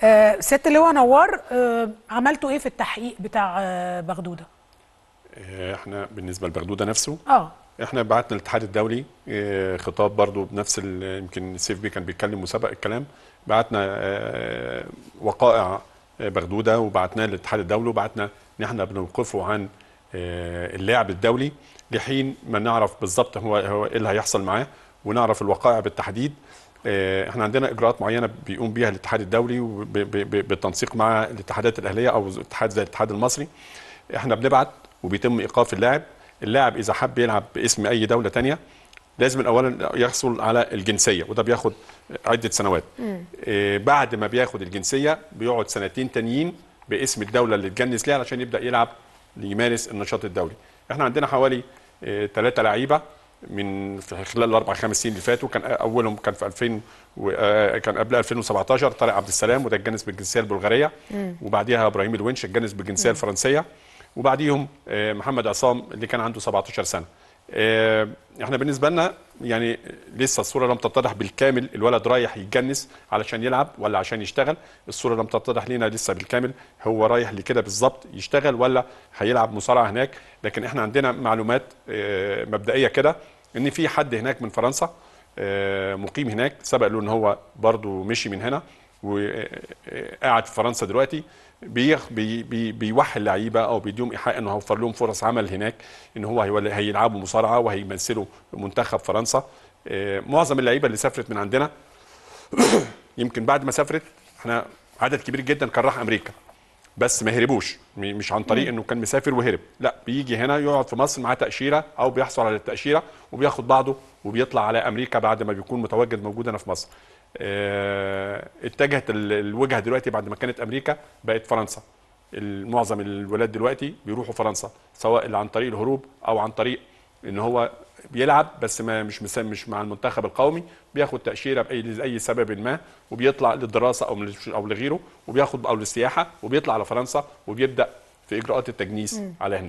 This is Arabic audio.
سياده ست نوار آه، عملتوا ايه في التحقيق بتاع آه، بغدوده؟ آه، احنا بالنسبه لبغدوده نفسه اه احنا بعتنا الاتحاد الدولي خطاب برضو بنفس يمكن سيف بي كان بيتكلم وسبق الكلام بعتنا وقائع بغدوده وبعتناه للاتحاد الدولي وبعتنا ان احنا بنوقفه عن اللاعب الدولي لحين ما نعرف بالظبط هو هو ايه اللي هيحصل معاه ونعرف الوقائع بالتحديد آه، احنا عندنا اجراءات معينه بيقوم بيها الاتحاد الدولي بالتنسيق مع الاتحادات الاهليه او اتحاد زي الاتحاد المصري احنا بنبعت وبيتم ايقاف اللاعب اللاعب اذا حب يلعب باسم اي دوله ثانيه لازم اولا يحصل على الجنسيه وده بياخد عده سنوات اه بعد ما بياخد الجنسيه بيقعد سنتين تانيين باسم الدوله اللي اتجنس ليها علشان يبدا يلعب يمارس النشاط الدولي احنا عندنا حوالي ثلاثه آه، لعيبه من خلال الاربع خمس سنين اللي فاتوا كان اولهم كان في 2000 و... آه، كان قبل 2017 طارق عبد السلام وده اتجنس بالجنسيه البلغاريه وبعديها ابراهيم الونش اتجنس بالجنسيه الفرنسيه وبعديهم آه، محمد عصام اللي كان عنده 17 سنه آه، احنا بالنسبه لنا يعني لسه الصوره لم تتضح بالكامل الولد رايح يتجنس علشان يلعب ولا عشان يشتغل الصوره لم تتضح لينا لسه بالكامل هو رايح لكده بالظبط يشتغل ولا هيلعب مصارعه هناك لكن احنا عندنا معلومات آه، مبدئيه كده ان في حد هناك من فرنسا آه، مقيم هناك سبق له ان هو برضه مشي من هنا وقاعد في فرنسا دلوقتي بيخ بي بي بيوحي اللعيبه او بيديهم ايحاء انه هيوفر لهم فرص عمل هناك ان هو هيلعبوا مصارعه وهيمثلوا منتخب فرنسا آه، معظم اللعيبه اللي سافرت من عندنا يمكن بعد ما سافرت احنا عدد كبير جدا كان راح امريكا بس ما هربوش مش عن طريق انه كان مسافر وهرب لا بيجي هنا يقعد في مصر معاه تاشيره او بيحصل على التاشيره وبياخد بعضه وبيطلع على امريكا بعد ما بيكون متواجد موجود هنا في مصر آه، اتجهت الوجهه دلوقتي بعد ما كانت امريكا بقت فرنسا معظم الولاد دلوقتي بيروحوا فرنسا سواء عن طريق الهروب او عن طريق ان هو بيلعب بس ما مش مش مع المنتخب القومي بياخد تاشيره باي لاي سبب ما وبيطلع للدراسه او او لغيره وبياخد او للسياحه وبيطلع على فرنسا وبيبدا في اجراءات التجنيس م. على هناك